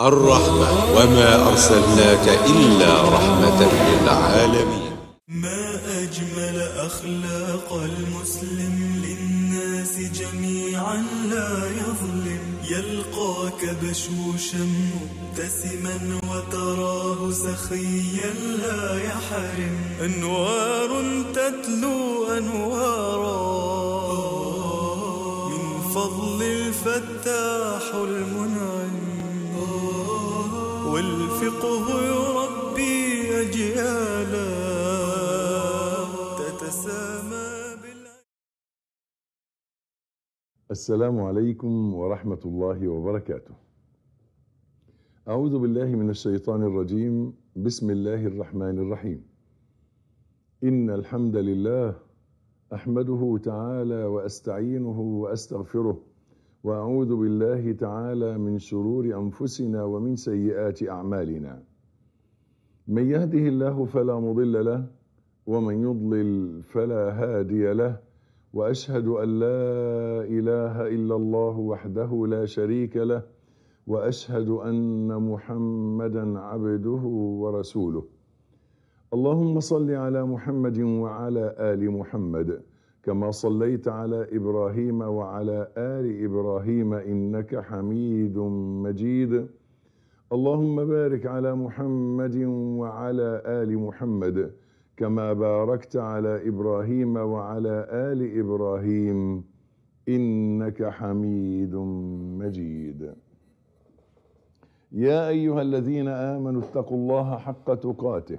الرحمة وما أرسلناك إلا رحمة للعالمين ما أجمل أخلاق المسلم للناس جميعا لا يظلم يلقاك بشوشا مبتسما وتراه سخيا لا يحرم أنوار تتلو أنوارا من فضل يرافقه يربي أجيالا تتسامى السلام عليكم ورحمة الله وبركاته أعوذ بالله من الشيطان الرجيم بسم الله الرحمن الرحيم إن الحمد لله أحمده تعالى وأستعينه وأستغفره واعوذ بالله تعالى من شرور انفسنا ومن سيئات اعمالنا من يهده الله فلا مضل له ومن يضلل فلا هادي له واشهد ان لا اله الا الله وحده لا شريك له واشهد ان محمدا عبده ورسوله اللهم صل على محمد وعلى ال محمد كما صليت على ابراهيم وعلى ال ابراهيم انك حميد مجيد اللهم بارك على محمد وعلى ال محمد كما باركت على ابراهيم وعلى ال ابراهيم انك حميد مجيد يا ايها الذين امنوا اتقوا الله حق تقاته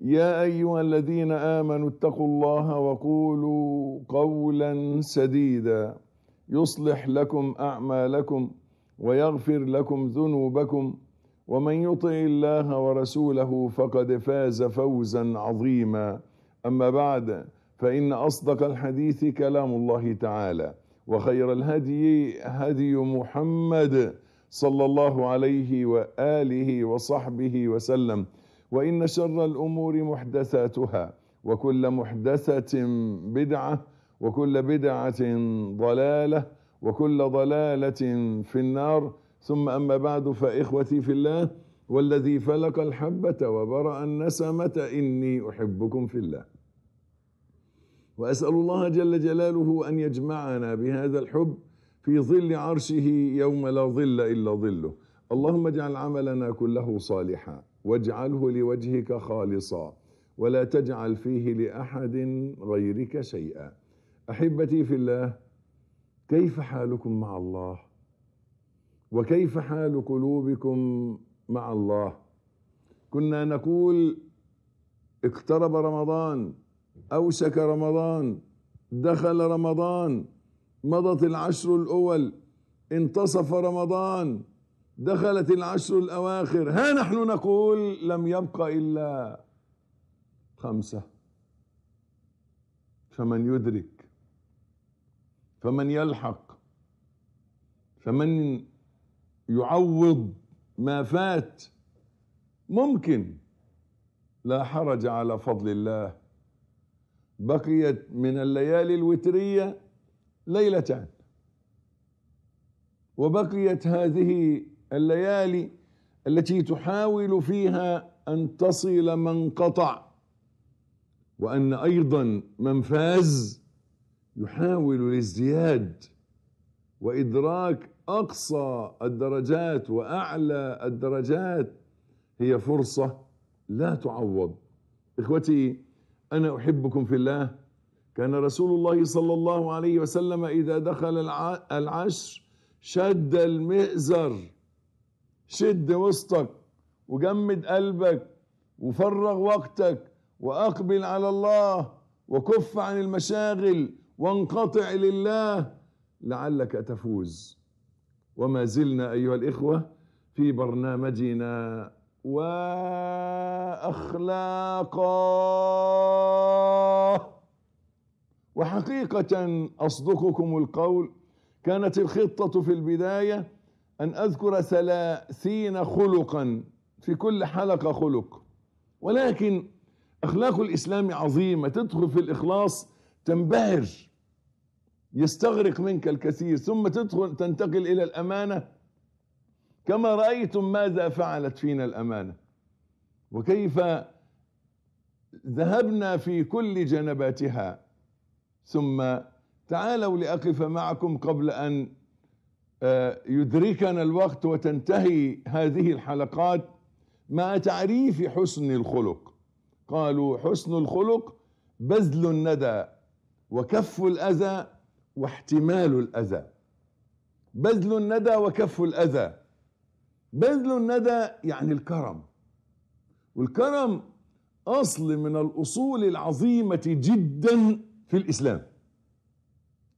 يا ايها الذين امنوا اتقوا الله وقولوا قولا سديدا يصلح لكم اعمالكم ويغفر لكم ذنوبكم ومن يطع الله ورسوله فقد فاز فوزا عظيما اما بعد فان اصدق الحديث كلام الله تعالى وخير الهدي هدي محمد صلى الله عليه واله وصحبه وسلم وإن شر الأمور محدثاتها وكل محدثة بدعة وكل بدعة ضلالة وكل ضلالة في النار ثم أما بعد فإخوتي في الله والذي فلق الحبة وبرأ النسمة إني أحبكم في الله وأسأل الله جل جلاله أن يجمعنا بهذا الحب في ظل عرشه يوم لا ظل إلا ظله اللهم اجعل عملنا كله صالحا واجعله لوجهك خالصا ولا تجعل فيه لاحد غيرك شيئا احبتي في الله كيف حالكم مع الله وكيف حال قلوبكم مع الله كنا نقول اقترب رمضان اوشك رمضان دخل رمضان مضت العشر الاول انتصف رمضان دخلت العشر الأواخر ها نحن نقول لم يبقى إلا خمسة فمن يدرك فمن يلحق فمن يعوض ما فات ممكن لا حرج على فضل الله بقيت من الليالي الوترية ليلتان وبقيت هذه الليالي التي تحاول فيها ان تصل من قطع وان ايضا من فاز يحاول الازدياد وادراك اقصى الدرجات واعلى الدرجات هي فرصه لا تعوض اخوتي انا احبكم في الله كان رسول الله صلى الله عليه وسلم اذا دخل العشر شد المئزر شد وسطك وجمد قلبك وفرغ وقتك واقبل على الله وكف عن المشاغل وانقطع لله لعلك تفوز وما زلنا ايها الاخوه في برنامجنا واخلاقا وحقيقه اصدقكم القول كانت الخطه في البدايه أن أذكر سلاسين خلقا في كل حلقة خلق ولكن أخلاق الإسلام عظيمة تدخل في الإخلاص تنبهر يستغرق منك الكثير ثم تدخل تنتقل إلى الأمانة كما رأيتم ماذا فعلت فينا الأمانة وكيف ذهبنا في كل جنباتها ثم تعالوا لأقف معكم قبل أن آه، يدركنا الوقت وتنتهي هذه الحلقات مع تعريف حسن الخلق قالوا حسن الخلق بذل الندى وكف الاذى واحتمال الاذى بذل الندى وكف الاذى بذل الندى يعني الكرم والكرم اصل من الاصول العظيمه جدا في الاسلام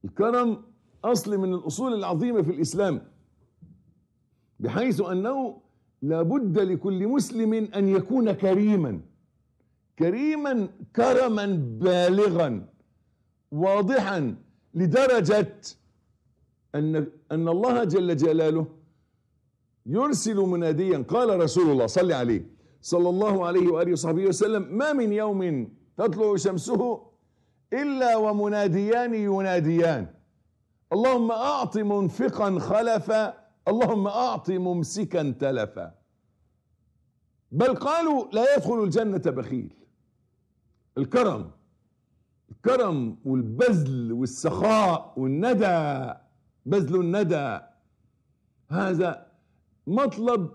الكرم اصل من الاصول العظيمه في الاسلام بحيث انه لابد لكل مسلم ان يكون كريما كريما كرما بالغا واضحا لدرجه ان ان الله جل جلاله يرسل مناديا قال رسول الله صلى عليه صلى الله عليه واله وصحبه وسلم ما من يوم تطلع شمسه الا ومناديان يناديان اللهم اعط منفقا خلفا اللهم اعط ممسكا تلفا بل قالوا لا يدخل الجنة بخيل الكرم الكرم والبذل والسخاء والندى بذل الندى هذا مطلب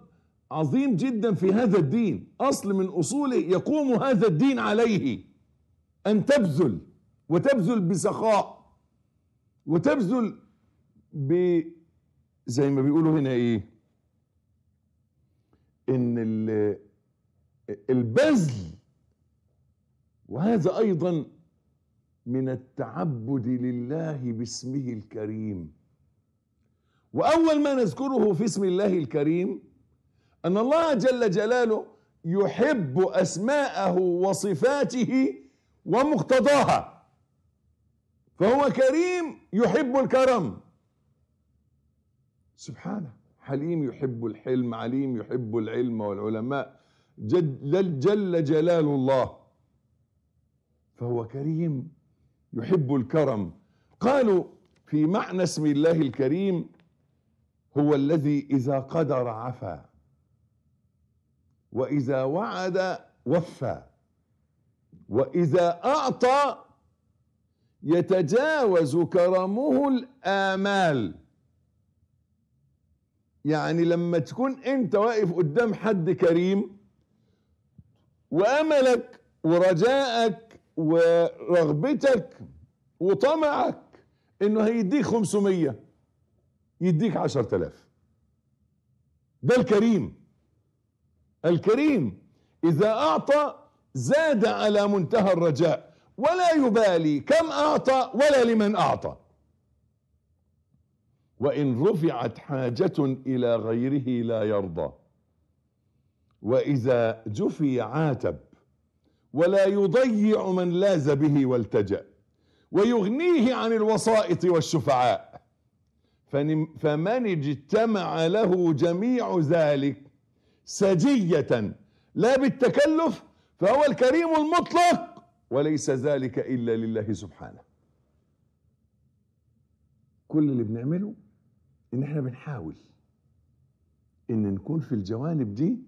عظيم جدا في هذا الدين اصل من اصوله يقوم هذا الدين عليه ان تبذل وتبذل بسخاء وتبذل ب زي ما بيقولوا هنا ايه ان البذل وهذا ايضا من التعبد لله باسمه الكريم واول ما نذكره في اسم الله الكريم ان الله جل جلاله يحب اسماءه وصفاته ومقتضاها فهو كريم يحب الكرم سبحانه حليم يحب الحلم عليم يحب العلم والعلماء جل, جل جلال الله فهو كريم يحب الكرم قالوا في معنى اسم الله الكريم هو الذي إذا قدر عفا وإذا وعد وفى وإذا أعطى يتجاوز كرمه الآمال يعني لما تكون انت واقف قدام حد كريم وأملك ورجائك ورغبتك وطمعك انه هيديك 500 يديك 10000 ده الكريم الكريم اذا اعطى زاد على منتهى الرجاء ولا يبالي كم اعطى ولا لمن اعطى وان رفعت حاجه الى غيره لا يرضى واذا جفي عاتب ولا يضيع من لاز به والتجا ويغنيه عن الوسائط والشفعاء فمن اجتمع له جميع ذلك سجيه لا بالتكلف فهو الكريم المطلق وليس ذلك إلا لله سبحانه كل اللي بنعمله إن احنا بنحاول إن نكون في الجوانب دي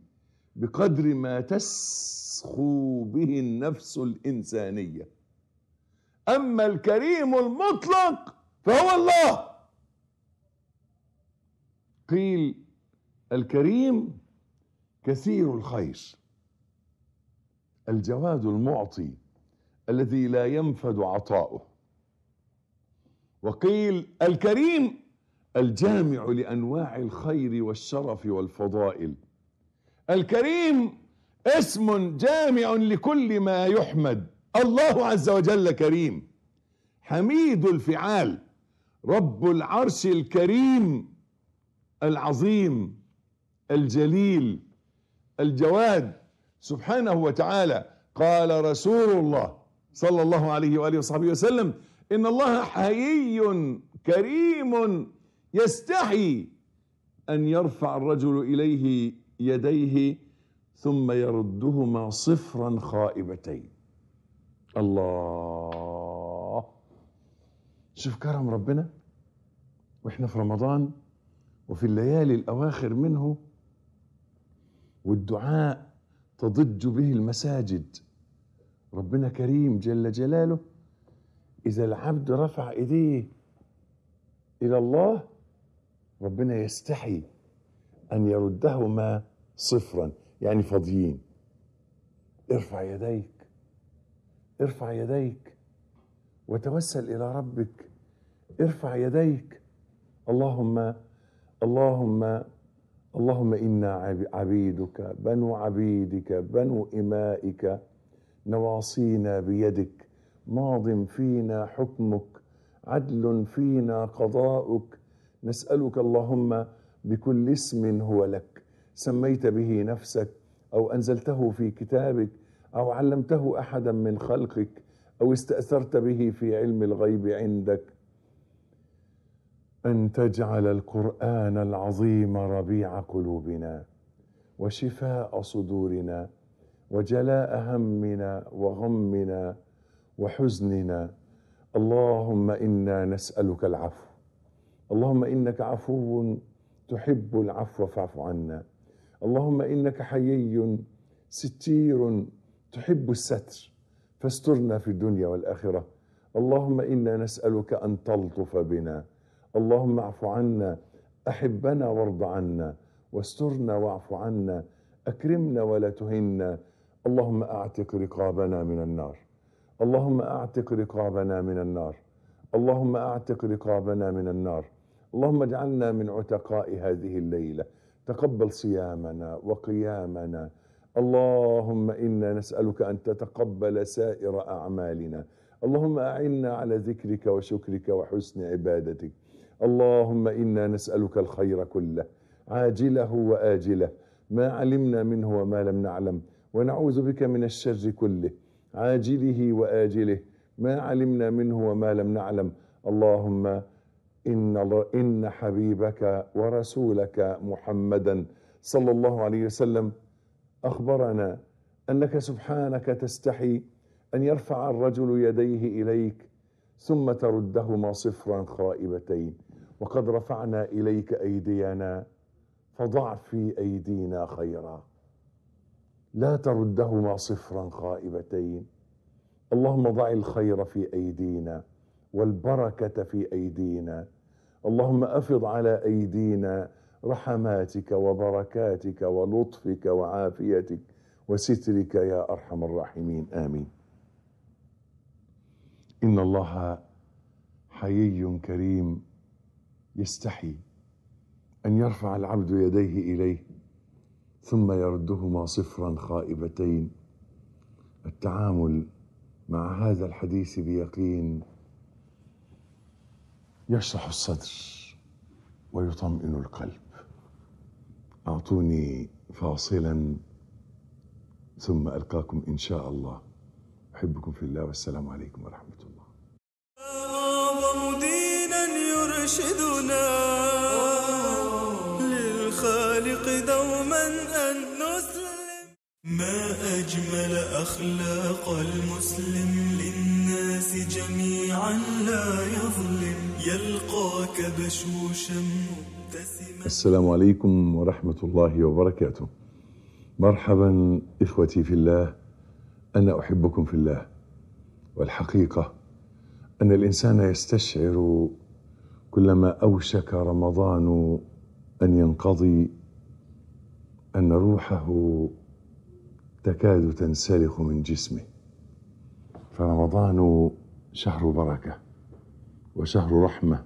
بقدر ما تسخو به النفس الإنسانية أما الكريم المطلق فهو الله قيل الكريم كثير الخير الجواد المعطي الذي لا ينفد عطاؤه وقيل الكريم الجامع لانواع الخير والشرف والفضائل الكريم اسم جامع لكل ما يحمد الله عز وجل كريم حميد الفعال رب العرش الكريم العظيم الجليل الجواد سبحانه وتعالى قال رسول الله صلى الله عليه وآله وصحبه وسلم إن الله حيي كريم يستحي أن يرفع الرجل إليه يديه ثم يردهما صفرا خائبتين الله شوف كرم ربنا واحنا في رمضان وفي الليالي الأواخر منه والدعاء تضج به المساجد ربنا كريم جل جلاله إذا العبد رفع إيديه إلى الله ربنا يستحي أن يردهما صفرا يعني فاضيين ارفع يديك ارفع يديك وتوسل إلى ربك ارفع يديك اللهم اللهم اللهم إنا عبيدك بنو عبيدك بنو إمائك نواصينا بيدك ماض فينا حكمك عدل فينا قضاؤك نسالك اللهم بكل اسم هو لك سميت به نفسك او انزلته في كتابك او علمته احدا من خلقك او استاثرت به في علم الغيب عندك ان تجعل القران العظيم ربيع قلوبنا وشفاء صدورنا وجلاء همنا وغمنا وحزننا اللهم انا نسالك العفو اللهم انك عفو تحب العفو فاعف عنا اللهم انك حيي ستير تحب الستر فاسترنا في الدنيا والاخره اللهم انا نسالك ان تلطف بنا اللهم اعف عنا احبنا وارض عنا واسترنا واعف عنا اكرمنا ولا تهنا اللهم اعتق رقابنا من النار اللهم اعتق رقابنا من النار اللهم اعتق رقابنا من النار اللهم اجعلنا من عتقاء هذه الليله تقبل صيامنا وقيامنا اللهم انا نسالك ان تتقبل سائر اعمالنا اللهم اعنا على ذكرك وشكرك وحسن عبادتك اللهم انا نسالك الخير كله عاجله واجله ما علمنا منه وما لم نعلم ونعوذ بك من الشر كله عاجله واجله ما علمنا منه وما لم نعلم اللهم ان ان حبيبك ورسولك محمدا صلى الله عليه وسلم اخبرنا انك سبحانك تستحي ان يرفع الرجل يديه اليك ثم تردهما صفرا خائبتين وقد رفعنا اليك ايدينا فضع في ايدينا خيرا لا تردهما صفرا خائبتين اللهم ضع الخير في ايدينا والبركه في ايدينا اللهم افض على ايدينا رحماتك وبركاتك ولطفك وعافيتك وسترك يا ارحم الراحمين امين ان الله حيي كريم يستحي ان يرفع العبد يديه اليه ثم يردهما صفرا خائبتين التعامل مع هذا الحديث بيقين يشرح الصدر ويطمئن القلب اعطوني فاصلا ثم القاكم ان شاء الله احبكم في الله والسلام عليكم ورحمه الله مدينا يرشدنا الخالق دوما أن نسلم ما أجمل أخلاق المسلم للناس جميعا لا يظلم يلقاك بشوشا مبتسما السلام عليكم ورحمة الله وبركاته مرحبا إخوتي في الله أنا أحبكم في الله والحقيقة أن الإنسان يستشعر كلما أوشك رمضان ان ينقضي ان روحه تكاد تنسلخ من جسمه فرمضان شهر بركه وشهر رحمه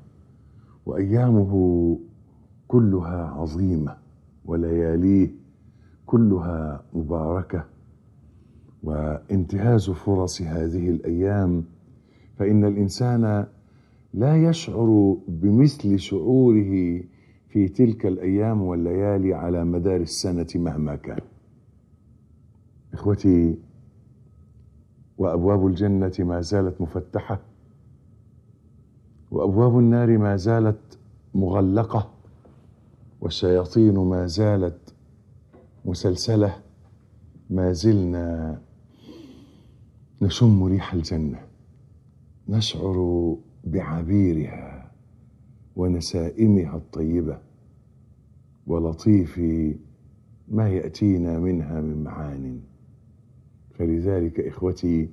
وايامه كلها عظيمه ولياليه كلها مباركه وانتهاز فرص هذه الايام فان الانسان لا يشعر بمثل شعوره في تلك الأيام والليالي على مدار السنة مهما كان إخوتي وأبواب الجنة ما زالت مفتحة وأبواب النار ما زالت مغلقة والشياطين ما زالت مسلسلة ما زلنا نشم ريح الجنة نشعر بعبيرها ونسائمها الطيبه ولطيف ما ياتينا منها من معان فلذلك اخوتي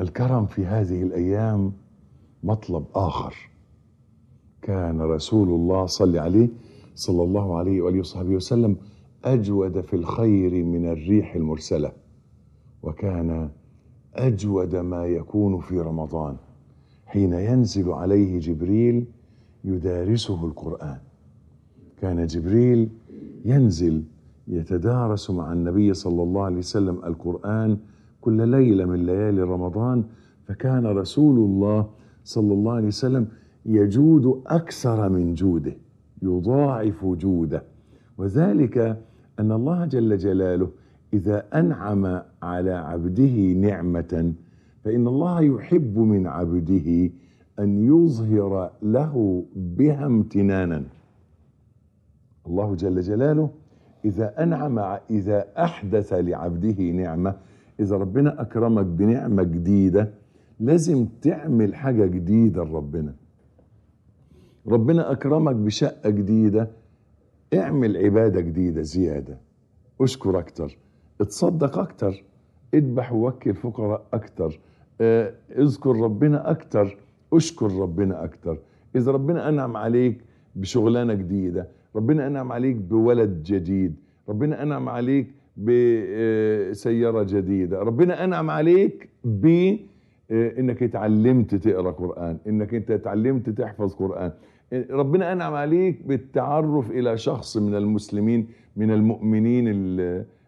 الكرم في هذه الايام مطلب اخر كان رسول الله صلى عليه صلى الله عليه واله وصحبه وسلم اجود في الخير من الريح المرسله وكان اجود ما يكون في رمضان حين ينزل عليه جبريل يدارسه القرآن كان جبريل ينزل يتدارس مع النبي صلى الله عليه وسلم القرآن كل ليلة من ليالي رمضان فكان رسول الله صلى الله عليه وسلم يجود أكثر من جوده يضاعف جوده وذلك أن الله جل جلاله إذا أنعم على عبده نعمة فإن الله يحب من عبده ان يظهر له بها امتنانا الله جل جلاله اذا انعم اذا احدث لعبده نعمه اذا ربنا اكرمك بنعمه جديده لازم تعمل حاجه جديده لربنا ربنا اكرمك بشقه جديده اعمل عباده جديده زياده اشكر اكتر اتصدق اكتر اذبح ووكل فقراء اكتر آه، اذكر ربنا اكتر اشكر ربنا اكتر اذا ربنا انعم عليك بشغلانه جديده ربنا انعم عليك بولد جديد ربنا انعم عليك بسياره آه، جديده ربنا انعم عليك ب آه، انك اتعلمت تقرا قران انك انت اتعلمت تحفظ قران آه، ربنا انعم عليك بالتعرف الى شخص من المسلمين من المؤمنين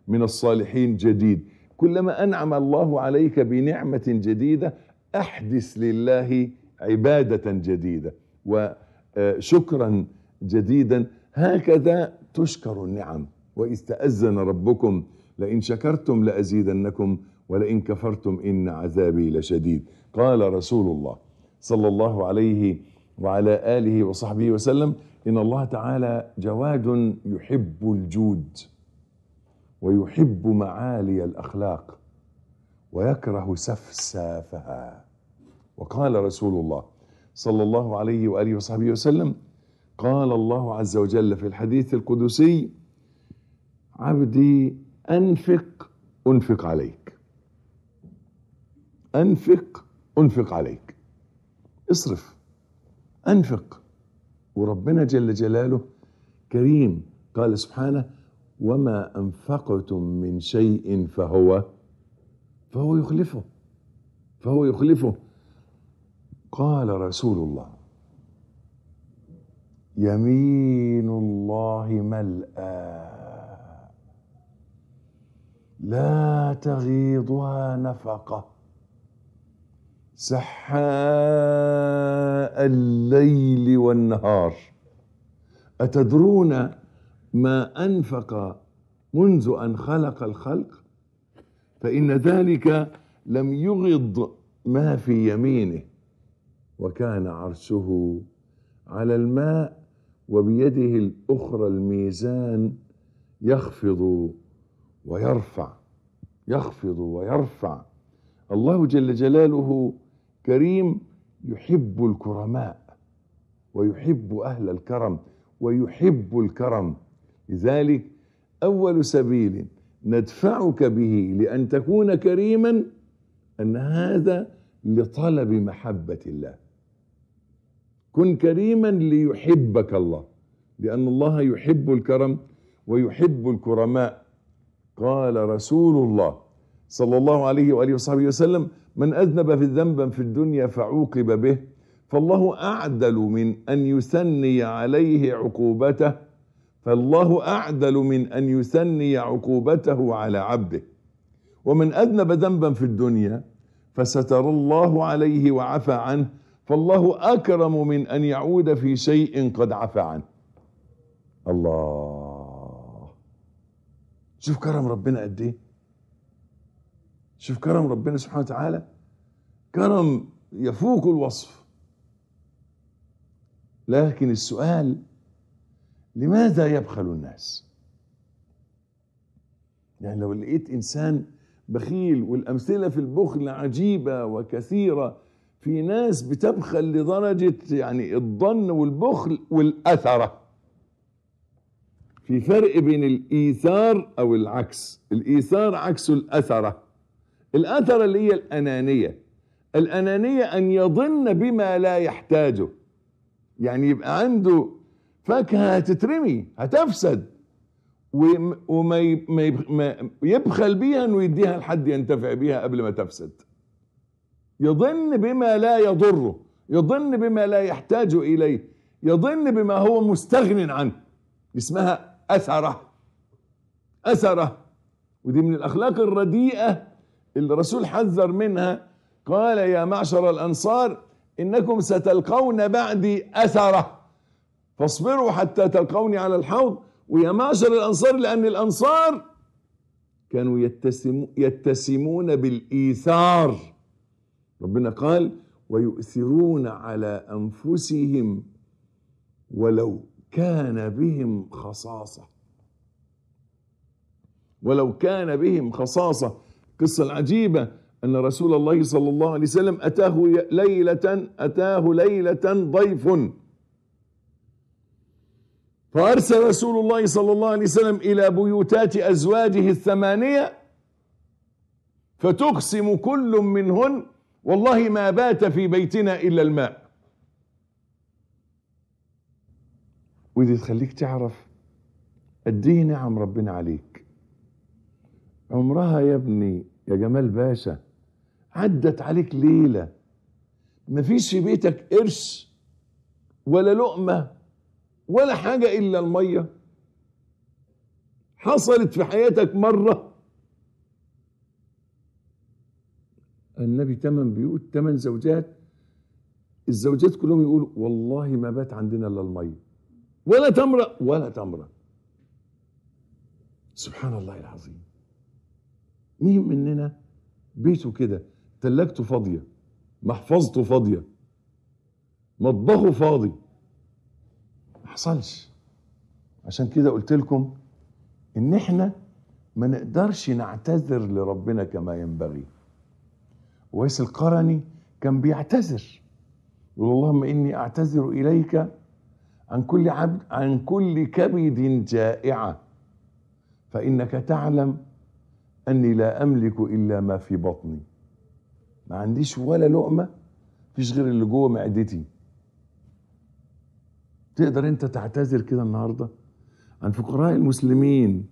من الصالحين جديد كلما انعم الله عليك بنعمه جديده احدث لله عباده جديده وشكرا آه، جديدا هكذا تشكر النعم واذ تاذن ربكم لئن شكرتم لازيدنكم ولئن كفرتم ان عذابي لشديد قال رسول الله صلى الله عليه وعلى اله وصحبه وسلم ان الله تعالى جواد يحب الجود ويحب معالي الاخلاق ويكره سفسافها وقال رسول الله صلى الله عليه وآله وصحبه وسلم قال الله عز وجل في الحديث القدسي عبدي أنفق أنفق عليك أنفق أنفق عليك اصرف أنفق وربنا جل جلاله كريم قال سبحانه وما أنفقتم من شيء فهو فهو يخلفه فهو يخلفه قال رسول الله يمين الله ملأى لا تغيضها نفقة سحاء الليل والنهار أتدرون ما أنفق منذ أن خلق الخلق فإن ذلك لم يغض ما في يمينه وكان عرشه على الماء وبيده الاخرى الميزان يخفض ويرفع يخفض ويرفع الله جل جلاله كريم يحب الكرماء ويحب اهل الكرم ويحب الكرم لذلك اول سبيل ندفعك به لان تكون كريما ان هذا لطلب محبه الله كن كريما ليحبك الله لأن الله يحب الكرم ويحب الكرماء قال رسول الله صلى الله عليه وآله وصحبه وسلم من أذنب في ذنبا في الدنيا فعوقب به فالله أعدل من أن يثني عليه عقوبته فالله أعدل من أن يثني عقوبته على عبده ومن أذنب ذنبا في الدنيا فستر الله عليه وعفى عنه فالله أكرم من أن يعود في شيء قد عفى عنه الله شوف كرم ربنا قد إيه شوف كرم ربنا سبحانه وتعالى كرم يفوق الوصف لكن السؤال لماذا يبخل الناس يعني لو لقيت إنسان بخيل والأمثلة في البخل عجيبة وكثيرة في ناس بتبخل لدرجة يعني الظن والبخل والأثرة في فرق بين الإيثار أو العكس الإيثار عكس الأثرة الأثرة اللي هي الأنانية الأنانية أن يظن بما لا يحتاجه يعني يبقى عنده فاكهة هتترمي هتفسد وما يبخل بيها انه يديها لحد ينتفع بيها قبل ما تفسد يضن بما لا يضره يضن بما لا يحتاج إليه يضن بما هو مستغن عنه اسمها أثرة أثرة ودي من الأخلاق الرديئة اللي الرسول حذر منها قال يا معشر الأنصار إنكم ستلقون بعدي أثرة فاصبروا حتى تلقوني على الحوض ويا معشر الأنصار لأن الأنصار كانوا يتسمون بالإيثار ربنا قال ويؤثرون على أنفسهم ولو كان بهم خصاصة ولو كان بهم خصاصة القصة العجيبة أن رسول الله صلى الله عليه وسلم أتاه ليلة أتاه ليلة ضيف فأرسل رسول الله صلى الله عليه وسلم إلى بيوتات أزواجه الثمانية فتقسم كل منهن والله ما بات في بيتنا إلا الماء ودي تخليك تعرف قد ايه نعم ربنا عليك عمرها يا ابني يا جمال باشا عدت عليك ليله ما فيش في بيتك قرش ولا لقمه ولا حاجه الا الميه حصلت في حياتك مره فالنبي تمن بيوت تمن زوجات الزوجات كلهم يقولوا والله ما بات عندنا الا الميه ولا تمره ولا تمره سبحان الله العظيم مين مننا بيته كده ثلاجته فاضيه محفظته فاضيه مطبخه فاضي ما حصلش عشان كده قلت لكم ان احنا ما نقدرش نعتذر لربنا كما ينبغي ويس القرني كان بيعتذر يقول اللهم إني أعتذر إليك عن كل عبد عن كل كبد جائعة فإنك تعلم أني لا أملك إلا ما في بطني ما عنديش ولا لقمة فيش غير اللي جوه معدتي تقدر أنت تعتذر كده النهاردة عن فقراء المسلمين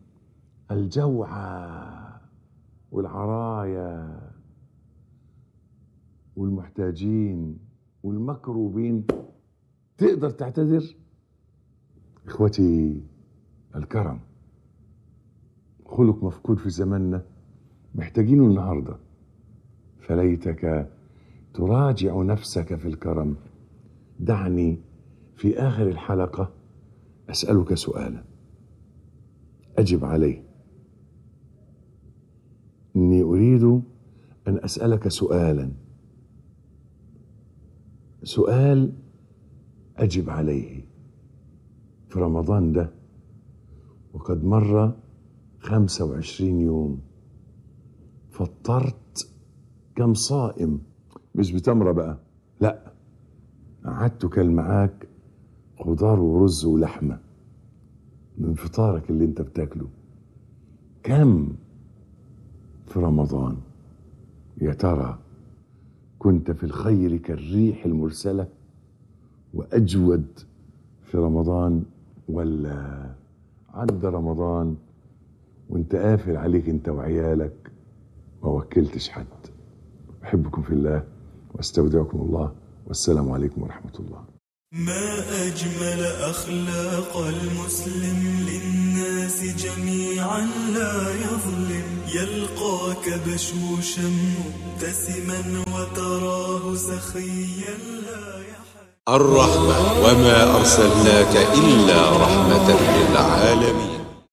الجوعى والعرايا والمحتاجين والمكروبين تقدر تعتذر اخوتي الكرم خلق مفقود في زماننا محتاجينه النهارده فليتك تراجع نفسك في الكرم دعني في اخر الحلقه اسالك سؤالا اجب عليه اني اريد ان اسالك سؤالا سؤال أجب عليه في رمضان ده وقد مر خمسة وعشرين يوم فطرت كم صائم مش بتمرة بقى لا قعدت كل معاك خضار ورز ولحمة من فطارك اللي انت بتاكله كم في رمضان يا ترى كنت في الخير كالريح المرسلة وأجود في رمضان ولا عدى رمضان وانت قافل عليك انت وعيالك ما وكلتش حد أحبكم في الله واستودعكم الله والسلام عليكم ورحمة الله ما أجمل أخلاق المسلم للناس جميعا لا يظلم يلقاك بشوشا مبتسما وتراه سخيا لا يحزن الرحمة وما أرسلناك إلا رحمة للعالمين